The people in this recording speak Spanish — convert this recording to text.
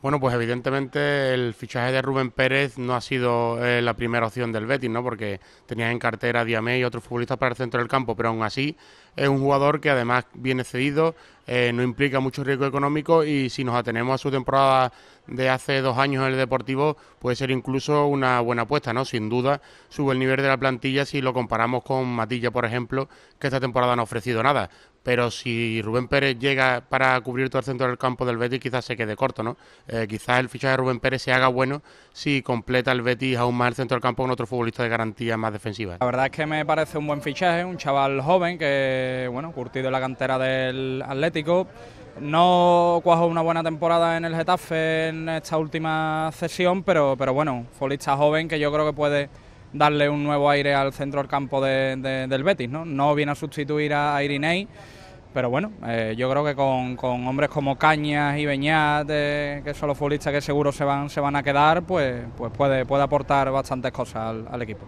Bueno, pues evidentemente el fichaje de Rubén Pérez no ha sido eh, la primera opción del Betis, ¿no? Porque tenía en cartera a Diamé y otros futbolistas para el centro del campo, pero aún así es un jugador que además viene cedido, eh, no implica mucho riesgo económico y si nos atenemos a su temporada de hace dos años en el Deportivo, puede ser incluso una buena apuesta, ¿no? Sin duda sube el nivel de la plantilla si lo comparamos con Matilla, por ejemplo, que esta temporada no ha ofrecido nada pero si Rubén Pérez llega para cubrir todo el centro del campo del Betis, quizás se quede corto, ¿no? Eh, quizás el fichaje de Rubén Pérez se haga bueno si completa el Betis aún más el centro del campo con otro futbolista de garantía más defensiva. La verdad es que me parece un buen fichaje, un chaval joven que, bueno, curtido en la cantera del Atlético. No cuajo una buena temporada en el Getafe en esta última sesión, pero, pero bueno, futbolista joven que yo creo que puede darle un nuevo aire al centro del campo del Betis. ¿no? viene a sustituir a, Irinei, pero bueno, eh, yo creo que con, hombres como Cañas y Beñat, que son los futbolistas que seguro se van, se van a quedar, pues, pues puede, aportar bastantes cosas al equipo.